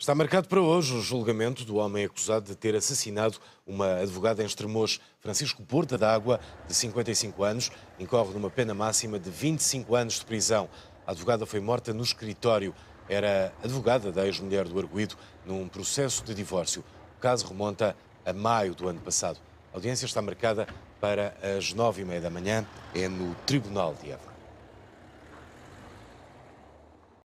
Está marcado para hoje o julgamento do homem acusado de ter assassinado uma advogada em Estremoz, Francisco Porta d'Água, de 55 anos, incorre numa pena máxima de 25 anos de prisão. A advogada foi morta no escritório. Era advogada da ex-mulher do arguído num processo de divórcio. O caso remonta a maio do ano passado. A audiência está marcada para as nove e meia da manhã. É no Tribunal de Évora.